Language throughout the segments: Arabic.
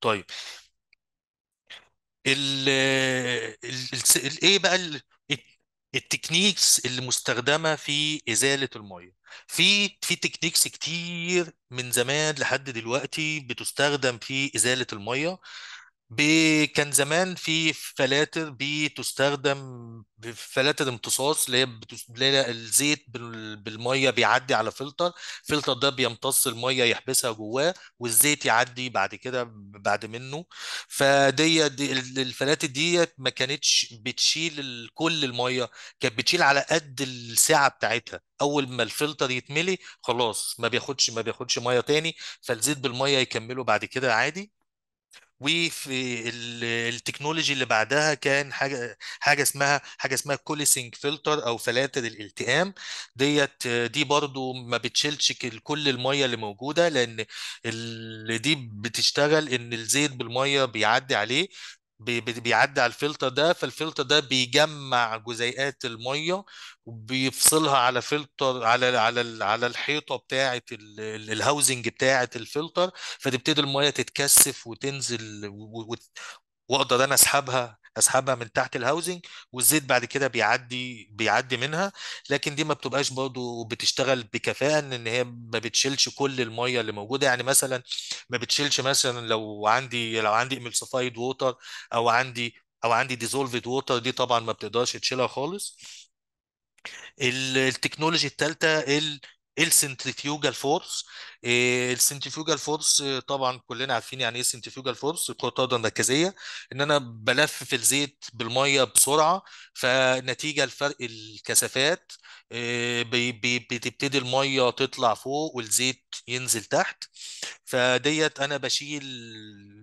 طيب ال ال ال ايه بقى ال- التكنيكس اللي مستخدمه في ازاله الميه في في تكنيكس كتير من زمان لحد دلوقتي بتستخدم في ازاله الميه كان زمان في فلاتر بتستخدم فلاتر امتصاص اللي هي بتس... الزيت بالميه بيعدي على فلتر الفلتر ده بيمتص الميه يحبسها جواه والزيت يعدي بعد كده بعد منه فدي دي الفلاتر ديت ما كانتش بتشيل كل الميه كانت بتشيل على قد السعه بتاعتها اول ما الفلتر يتملي خلاص ما بياخدش ما بياخدش ميه تاني فالزيت بالميه يكمله بعد كده عادي وفي التكنولوجي اللي بعدها كان حاجه حاجه اسمها حاجه اسمها كوليسينج فلتر او فلاتر الالتئام ديت دي برضو ما بتشيلش كل الميه اللي موجوده لان اللي دي بتشتغل ان الزيت بالميه بيعدي عليه بيعدي على الفلتر ده فالفلتر ده بيجمع جزيئات الميه وبيفصلها على فلتر على على على الحيطه بتاعه الهاوزنج بتاعه الفلتر فتبتدي الميه تتكثف وتنزل واقدر انا اسحبها اسحبها من تحت الهاوزنج والزيت بعد كده بيعدي بيعدي منها لكن دي ما بتبقاش برضه بتشتغل بكفاءه ان هي ما بتشيلش كل الميه اللي موجوده يعني مثلا ما بتشيلش مثلا لو عندي لو عندي املسيفايد ووتر او عندي او عندي ديزولفد ووتر دي طبعا ما بتقدرش تشيلها خالص التكنولوجي الثالثه السنتريفيوجال فورس السنتريفيوجال فورس طبعا كلنا عارفين يعني ايه سنتريفيوجال فورس القوه الطارده النركزيه ان انا بلف في الزيت بالميه بسرعه فنتيجه لفرق الكثافات آه، بتبتدي الميه تطلع فوق والزيت ينزل تحت فديت انا بشيل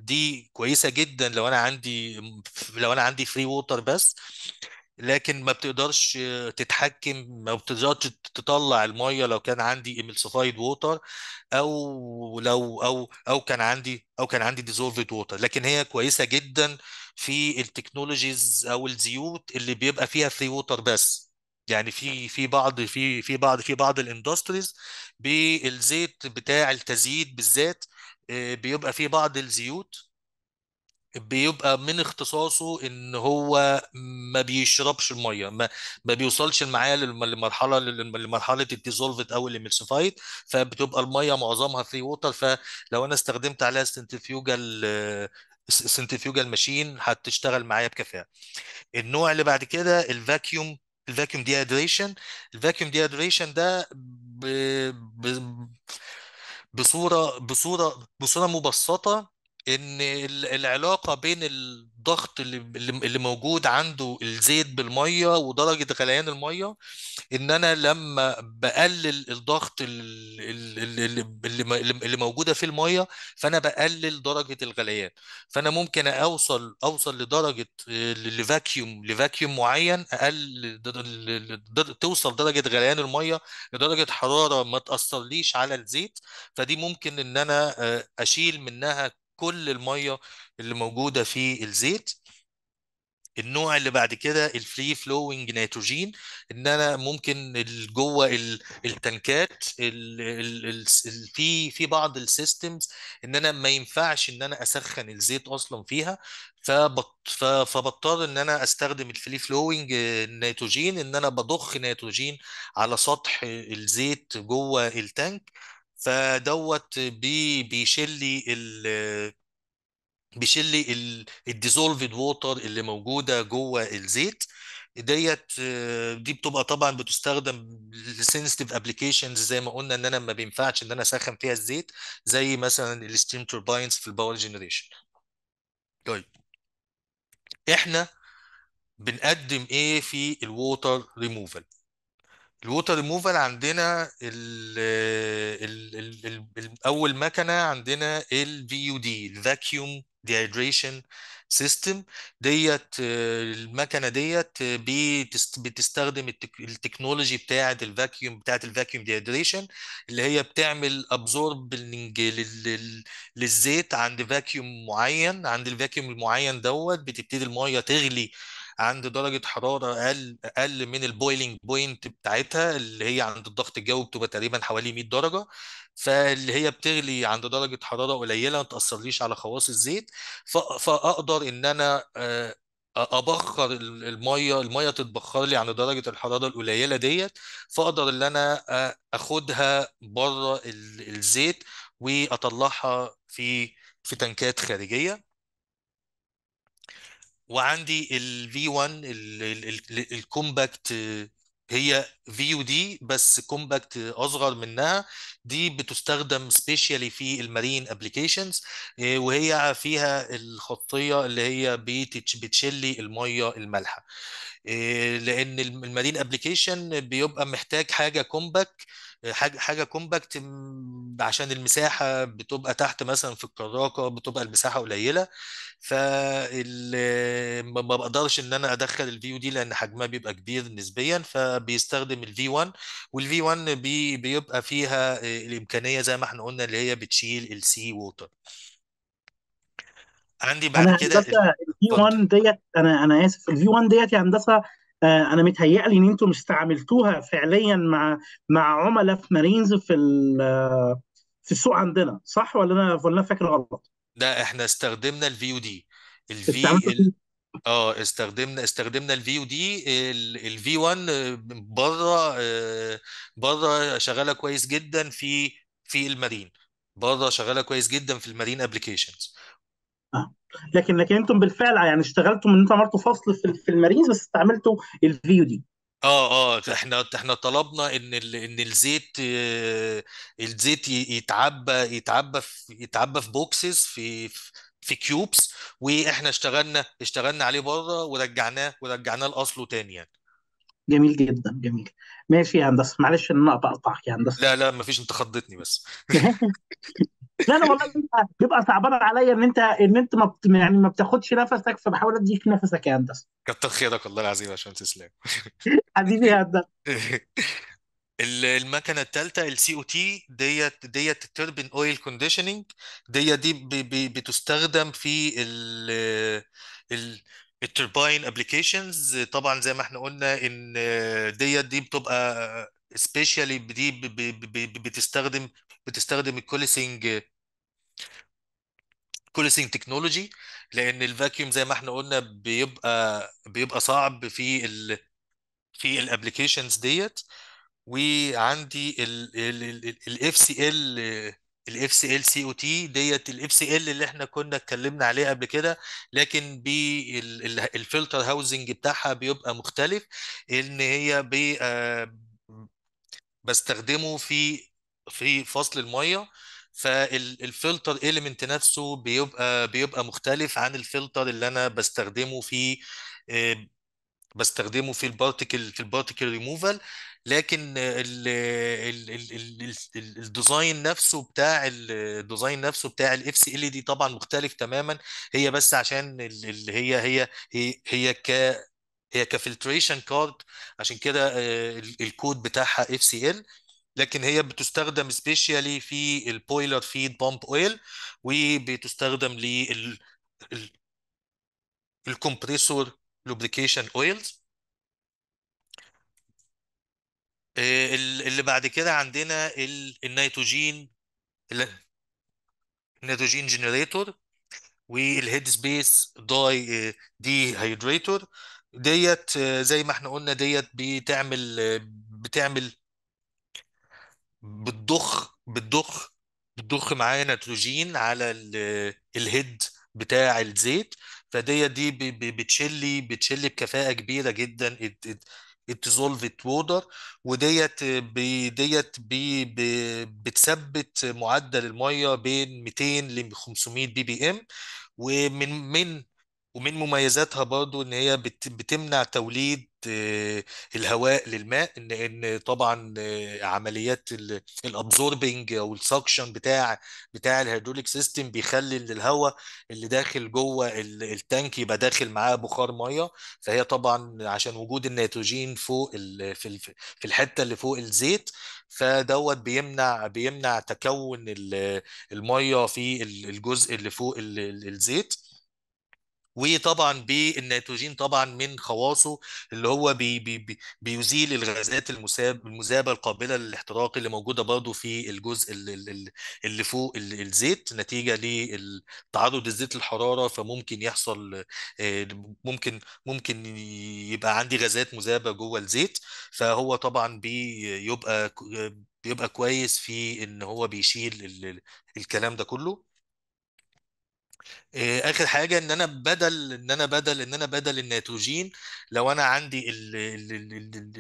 دي كويسه جدا لو انا عندي لو انا عندي فري ووتر بس لكن ما بتقدرش تتحكم ما بتقدرش تطلع الميه لو كان عندي ايميلسيفايد ووتر او لو او او كان عندي او كان عندي ديزولفد ووتر لكن هي كويسه جدا في التكنولوجيز او الزيوت اللي بيبقى فيها فري ووتر بس يعني في في بعض في في بعض في بعض الاندستريز بالزيت بتاع التزييد بالذات آه، بيبقى في بعض الزيوت بيبقى من اختصاصه ان هو ما بيشربش الميه ما, ما بيوصلش معاه للمرحله لمرحله الديزولفت او الاميلسيفايد فبتبقى الميه معظمها فري ووتر فلو انا استخدمت عليها سنتريفيوجال سنتريفيوجال ماشين هتشتغل معايا بكفاءه النوع اللي بعد كده الفاكيوم الفاكيوم دي ادريشن الفاكيوم دي ادريشن ده ب... ب... بصوره بصوره بصوره مبسطه ان العلاقه بين الضغط اللي اللي موجود عنده الزيت بالميه ودرجه غليان الميه ان انا لما بقلل الضغط اللي اللي موجوده في الميه فانا بقلل درجه الغليان فانا ممكن اوصل اوصل لدرجه لفاكيوم آه، لفاكيوم معين اقل توصل درجه غليان الميه لدرجه حراره ما تاثرليش على الزيت فدي ممكن ان انا آه، اشيل منها كل الميه اللي موجوده في الزيت النوع اللي بعد كده الفري فلوينج نيتروجين ان انا ممكن جوه التنكات في في بعض السيستمز ان انا ما ينفعش ان انا اسخن الزيت اصلا فيها فبضطر ان انا استخدم الفري فلوينج نيتروجين ان انا بضخ نيتروجين على سطح الزيت جوه التانك فدوت بي بيشيل لي ال بيشيل لي الديزولفد ووتر اللي موجوده جوه الزيت ديت دي بتبقى طبعا بتستخدم لسنسيتيف ابلكيشنز زي ما قلنا ان انا ما بينفعش ان انا اسخن فيها الزيت زي مثلا الستيم تورباينز في الباور جنريشن طيب احنا بنقدم ايه في الووتر ريموفال الووتر ريموفال عندنا ال ال ال ال ال اول مكنه عندنا في يو دي الفاكيوم ديهيدريشن سيستم ديت المكنه ديت بتستخدم التكنولوجي بتاعه الفاكيوم بتاعه الفاكيوم ديهيدريشن اللي هي بتعمل ابزورب للزيت عند فاكيوم معين عند الفاكيوم المعين دوت بتبتدي الميه تغلي عند درجه حراره اقل اقل من البويلنج بوينت بتاعتها اللي هي عند الضغط الجوي بتبقى تقريبا حوالي 100 درجه فاللي هي بتغلي عند درجه حراره قليله ما تاثرليش على خواص الزيت فاقدر ان انا آه، ابخر الميه الميه تتبخر لي عند درجه الحراره القليله ديت فاقدر ان انا آه، اخدها بره الزيت واطلعها في في تنكات خارجيه وعندي الفي 1 الكومباكت هي في ودي بس كومباكت اصغر منها دي بتستخدم سبيشيالي في المارين ابلكيشنز آه، وهي فيها الخطيه اللي هي بتشلي الميه المالحه آه، لان المارين ابلكيشن بيبقى محتاج حاجه كومباك حاجه حاجه كومباكت عشان المساحه بتبقى تحت مثلا في الكراكه بتبقى المساحه قليله ف ما بقدرش ان انا ادخل الفيو دي لان حجمها بيبقى كبير نسبيا فبيستخدم الفي 1 والفي 1 بي بيبقى فيها الامكانيه زي ما احنا قلنا اللي هي بتشيل السي ووتر عندي بعد أنا كده الفي 1 ديت انا انا اسف الفي 1 ديت يا هندسه آه، انا متهيألي ان انتم استعملتوها فعليا مع مع عملاء في مارينز في آه، في السوق عندنا صح ولا انا ولا فاكر غلط؟ لا احنا استخدمنا الفي دي الفي اه استخدمنا استخدمنا الفي او دي الفي 1 بره آه، بره شغاله كويس جدا في في المارين بره شغاله كويس جدا في المارين ابلكيشنز لكن لكن انتم بالفعل يعني اشتغلتوا ان انتم عملتوا فصل في المارينز بس استعملتوا الفيو دي اه اه احنا احنا طلبنا ان ال... ان الزيت آه الزيت يتعبى يتعبى في يتعبى في بوكسز في في كيوبس واحنا اشتغلنا اشتغلنا عليه بره ورجعناه ورجعناه لاصله تاني يعني جميل جدا جميل ماشي يا هندسه معلش ان انا اقطعك يا هندسه لا لا مفيش انت خضتني بس لا انا والله بيبقى صعبان عليا ان انت ان انت ما بت... يعني ما بتاخدش نفسك فبحاول اديك نفسك يا هندسه كتر خيرك والله العظيم عشان تسلم حبيبي يا هندسه المكنه الثالثه السي او تي ديت ديت التربن اويل كونديشننج ديت دي بي بي بتستخدم في ال ال الترباين ابلكيشنز طبعا زي ما احنا قلنا ان ديت دي بتبقى سبيشالي دي بتستخدم بتستخدم الكوليسنج كولسينج تكنولوجي لان الفاكيوم زي ما احنا قلنا بيبقى بيبقى صعب في ال في الابلكيشنز ديت وعندي الاف سي ال الاف سي ال سي او تي ديت الاف سي ال اللي احنا كنا اتكلمنا عليه قبل كده لكن بالفلتر هاوزنج بتاعها بيبقى مختلف ان هي آه، بستخدمه في في فصل الميه فالفلتر ايليمنت نفسه بيبقى بيبقى مختلف عن الفلتر اللي انا بستخدمه في آه، بستخدمه في البارتكل في البارتكل ريموفال لكن الديزاين نفسه بتاع الديزاين نفسه بتاع الاف سي ال دي طبعا مختلف تماما هي بس عشان اللي هي هي هي, هي ك هي كفلتريشن كارد عشان كده آه، الكود بتاعها اف سي ال لكن هي بتستخدم سبيشيالي في البويلر فيد بامب اويل وبتستخدم لل الكمبريسور لوبريكيشن اويلز اللي بعد كده عندنا النيتروجين النيتروجين جنريتور والهيد سبيس داي دي هيدريتور ديت آه، زي ما احنا قلنا ديت بتعمل آه، بتعمل بتضخ بتضخ بتضخ معايا نيتروجين على الهيد بتاع الزيت فدي دي بتشلي بتشلي بكفاءة كبيرة جدا اتزولفت وودر وديت ديت بي بي بتثبت معدل الميه بين 200 ل 500 بي بي ام ومن من ومن مميزاتها برضو ان هي بتمنع توليد آه، الهواء للماء ان ان طبعا آه، عمليات الابزوربنج او السكشن بتاع بتاع الهيدروليك سيستم بيخلي الهواء اللي داخل جوه التانك يبقى داخل معاه بخار ميه فهي طبعا عشان وجود النيتروجين فوق في في الحته اللي فوق الزيت فدوت بيمنع بيمنع تكون الميه في الجزء اللي فوق الزيت وطبعا بالنيتروجين طبعا من خواصه اللي هو بي بي بيزيل الغازات المذابه القابله للاحتراق اللي موجوده برضه في الجزء اللي فوق الزيت نتيجه لتعرض الزيت للحراره فممكن يحصل آه، ممكن ممكن يبقى عندي غازات مذابه جوه الزيت فهو طبعا بيبقى بيبقى كويس في ان هو بيشيل الكلام ده كله آه، اخر حاجه ان انا بدل ان انا بدل ان انا بدل النيتروجين لو انا عندي الـ الـ الـ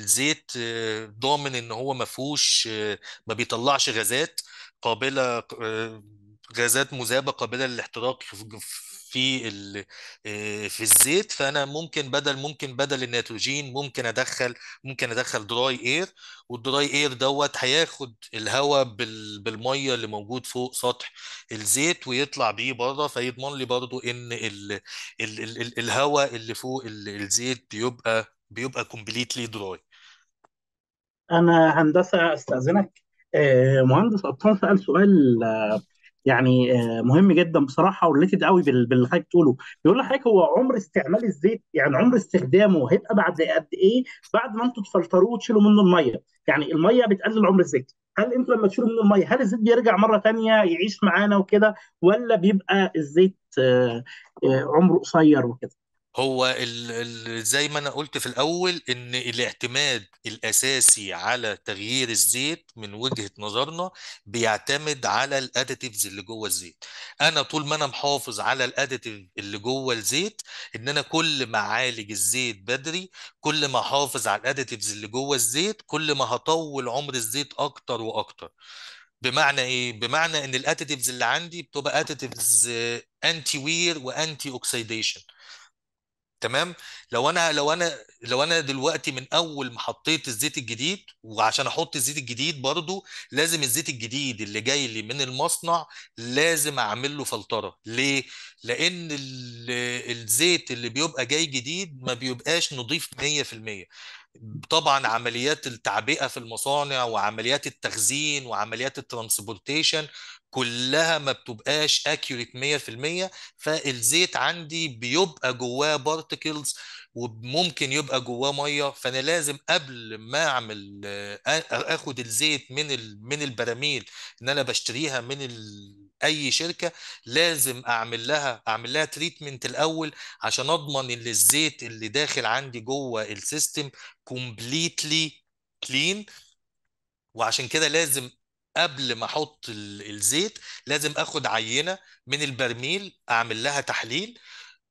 الزيت آه، ضامن ان هو ما فيهوش آه، ما بيطلعش غازات قابله غازات مذابه قابله للاحتراق في آه، في الزيت فانا ممكن بدل ممكن بدل النيتروجين ممكن ادخل ممكن ادخل دراي اير والدراي اير دوت هياخد الهواء بالميه اللي موجود فوق سطح الزيت ويطلع بيه بره فيضمن لي برضه ان الهواء اللي فوق الزيت بيبقى بيبقى كومبليتلي دراي انا هندسه استاذنك آه، مهندس قطان سال سؤال آه، يعني آه، مهم جدا بصراحه وريليتد قوي باللي حضرتك بتقوله بيقول لحضرتك هو عمر استعمال الزيت يعني عمر استخدامه هيبقى بعد قد ايه بعد ما انتم تفلتروه وتشيلوا منه الميه يعني الميه بتقلل عمر الزيت هل انتوا لما تشيلوا منه الميه هل الزيت بيرجع مره ثانيه يعيش معانا وكده ولا بيبقى الزيت آه، آه، عمره قصير وكده هو ال ال زي ما انا قلت في الاول ان الاعتماد الاساسي على تغيير الزيت من وجهة نظرنا بيعتمد على الاديتيفز اللي جوه الزيت انا طول ما انا محافظ على الاديتيف اللي جوه الزيت ان انا كل ما اعالج الزيت بدري كل ما احافظ على الاديتيفز اللي جوه الزيت كل ما هطول عمر الزيت اكتر واكتر بمعنى ايه بمعنى ان الاديتيفز اللي عندي بتبقى اديتيفز انتي وير وانتي اوكسيديشن تمام لو انا لو انا لو انا دلوقتي من اول ما حطيت الزيت الجديد وعشان احط الزيت الجديد برضو لازم الزيت الجديد اللي جاي لي من المصنع لازم اعمل له فلتره ليه لان الزيت اللي بيبقى جاي جديد ما بيبقاش نضيف 100% طبعا عمليات التعبئه في المصانع وعمليات التخزين وعمليات الترانسبورتيشن كلها ما بتبقاش اكيوريت 100% فالزيت عندي بيبقى جواه بارتكلز وممكن يبقى جواه ميه فانا لازم قبل ما اعمل اخد الزيت من من البراميل ان انا بشتريها من ال... اي شركه لازم اعمل لها اعمل لها تريتمنت الاول عشان اضمن ان الزيت اللي داخل عندي جوه السيستم كومبليتلي كلين وعشان كده لازم قبل ما احط الزيت لازم اخد عينه من البرميل اعمل لها تحليل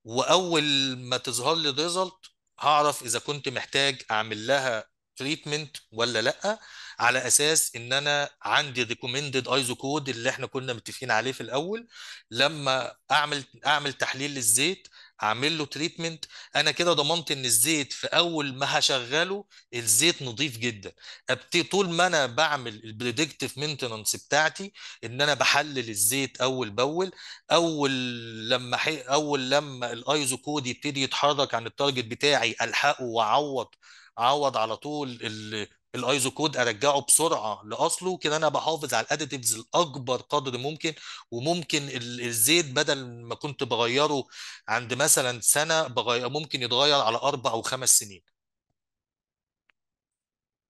واول ما تظهر لي ريزلت هعرف اذا كنت محتاج اعمل لها تريتمنت ولا لا على اساس ان انا عندي ريكومندد ايزو كود اللي احنا كنا متفقين عليه في الاول لما اعمل اعمل تحليل للزيت اعمل له تريتمنت انا كده ضمنت ان الزيت في اول ما هشغله الزيت نظيف جدا ابتدي طول ما انا بعمل البريدكتيف مينتنانس بتاعتي ان انا بحلل الزيت اول باول اول لما حي... اول لما الايزو كود يبتدي يتحرك عن التارجت بتاعي الحقه واعوض اعوض على طول الايزو كود ارجعه بسرعه لاصله كده انا بحافظ على الاديتيفز الاكبر قدر ممكن وممكن الزيت بدل ما كنت بغيره عند مثلا سنه بغير ممكن يتغير على اربع او خمس سنين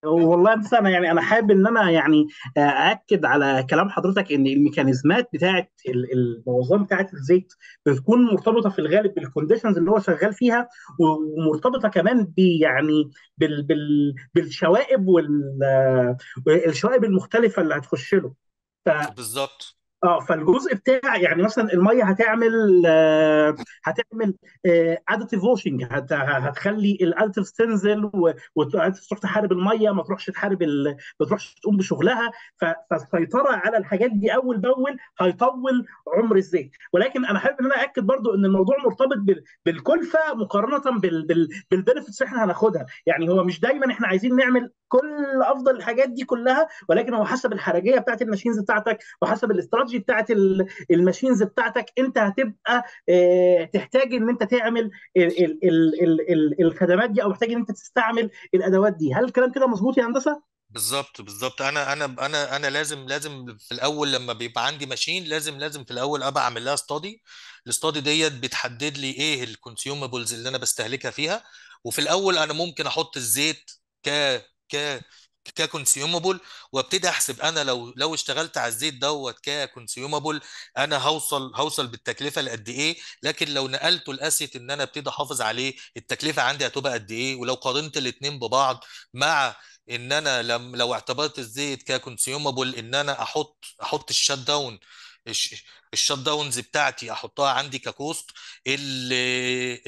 والله بس انا يعني انا حابب ان انا يعني آه، اكد على كلام حضرتك ان الميكانيزمات بتاعه البوظان بتاعه الزيت بتكون مرتبطه في الغالب بالكونديشنز اللي هو شغال فيها ومرتبطه كمان بيعني بال بال بالشوائب والشوائب آه، المختلفه اللي هتخش له ف... بالظبط اه فالجزء بتاع يعني مثلا الميه هتعمل آه، هتعمل اديتيف آه، ووشنج هتخلي الاديتيفز تنزل وتروح تحارب الميه ما تروحش تحارب ال... ما تروحش تقوم بشغلها فالسيطره على الحاجات دي اول باول هيطول عمر الزيت ولكن انا حابب ان انا اكد برضو ان الموضوع مرتبط بال... بالكلفه مقارنه بال... بال... بالبنفيتس احنا هناخدها يعني هو مش دايما احنا عايزين نعمل كل افضل الحاجات دي كلها ولكن هو حسب الحرجيه بتاعت الماشينز بتاعتك وحسب الاستراتيجي التكنولوجي بتاعت الماشينز بتاعتك انت هتبقى آه، تحتاج ان انت تعمل الخدمات دي او محتاج ان انت تستعمل الادوات دي هل الكلام كده مظبوط يا هندسه بالظبط بالظبط انا انا انا انا لازم لازم في الاول لما بيبقى عندي ماشين لازم لازم في الاول ابقى اعمل لها ستادي الاستادي ديت بتحدد لي ايه الكونسيومبلز اللي انا بستهلكها فيها وفي الاول انا ممكن احط الزيت ك ك ككونسيومبل وابتدي احسب انا لو لو اشتغلت على الزيت دوت ككونسيومبل انا هوصل هوصل بالتكلفه لقد ايه لكن لو نقلته الاسيت ان انا ابتدي احافظ عليه التكلفه عندي هتبقى قد ايه ولو قارنت الاثنين ببعض مع ان انا لم لو اعتبرت الزيت ككونسيومبل ان انا احط احط الشات داون الشات داونز بتاعتي احطها عندي ككوست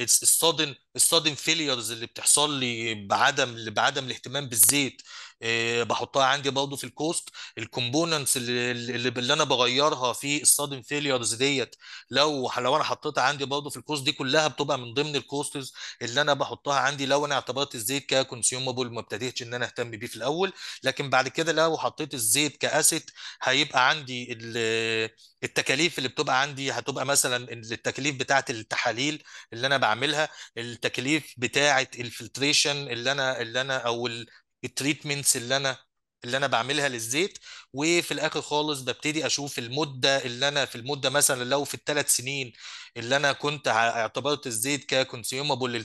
الصادم الصادم فيليرز اللي بتحصل لي بعدم بعدم الاهتمام بالزيت آه، بحطها عندي برضه في الكوست الكومبوننتس اللي, اللي انا بغيرها في السادن فيليرز ديت لو لو انا حطيتها عندي برضه في الكوست دي كلها بتبقى من ضمن الكوستز اللي انا بحطها عندي لو انا اعتبرت الزيت ككونسيومبل ما ابتديتش ان انا اهتم بيه في الاول لكن بعد كده لو حطيت الزيت كاسيت هيبقى عندي التكاليف اللي بتبقى عندي هتبقى مثلا التكاليف بتاعت التحاليل اللي انا بعملها التكاليف بتاعت الفلتريشن اللي انا اللي انا او التريتمنتس اللي انا اللي انا بعملها للزيت وفي الاخر خالص ببتدي اشوف المده اللي انا في المده مثلا لو في الثلاث سنين اللي انا كنت اعتبرت الزيت ككونسيومبل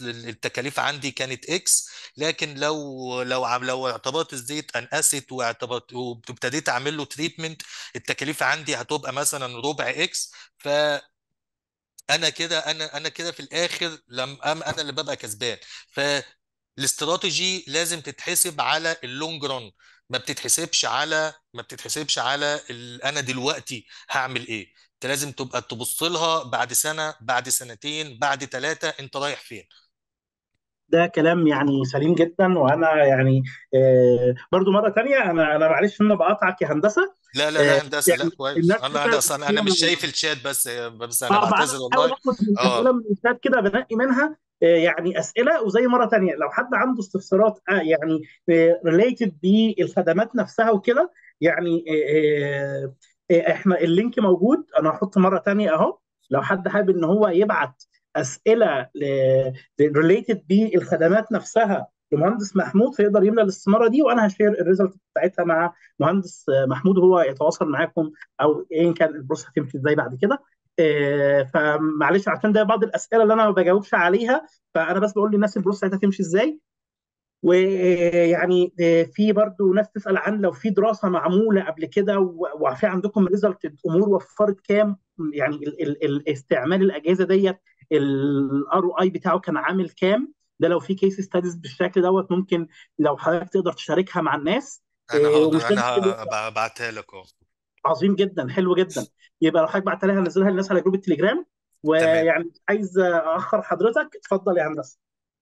التكاليف عندي كانت اكس لكن لو لو لو اعتبرت الزيت ان اسيت واعتبرت وابتديت اعمل له تريتمنت التكاليف عندي هتبقى مثلا ربع اكس ف انا كده انا انا كده في الاخر لم انا اللي ببقى كسبان ف الاستراتيجي لازم تتحسب على اللونج ران ما بتتحسبش على ما بتتحسبش على انا دلوقتي هعمل ايه انت لازم تبقى تبص لها بعد سنه بعد سنتين بعد ثلاثه انت رايح فين ده كلام يعني سليم جدا وانا يعني آه برضو مره تانية انا انا معلش ان انا بقاطعك يا هندسه لا لا لا آه، هندسه يعني لا كويس انا هندسه انا مش شايف الشات بس بس انا آه، بعتذر والله اه من كده بنقي منها يعني اسئله وزي مره ثانيه لو حد عنده استفسارات آه، يعني ريليتد آه، بالخدمات نفسها وكده يعني آه، احنا اللينك موجود انا هحط مره ثانيه اهو لو حد حابب ان هو يبعت اسئله ريليتد بالخدمات نفسها لمهندس محمود فيقدر يملى الاستماره دي وانا هشير الريزلت بتاعتها مع مهندس محمود وهو يتواصل معاكم او ايا كان البروسه هتمشي ازاي بعد كده آه، فمعلش عشان ده بعض الاسئله اللي انا ما بجاوبش عليها فانا بس بقول للناس البروسس بتاعتها تمشي ازاي ويعني آه، في برضو ناس تسال عن لو في دراسه معموله قبل كده وفي عندكم ريزلت الامور وفرت كام يعني استعمال الاجهزه ديت الار او اي بتاعه كان عامل كام ده لو في كيس ستاديز بالشكل دوت ممكن لو حضرتك تقدر تشاركها مع الناس انا آه، هقدر انا هبعتها لك اهو عظيم جدا حلو جدا يبقى لو حضرتك بعت لها نزلها للناس على جروب التليجرام ويعني عايز اخر حضرتك اتفضل يا هندسه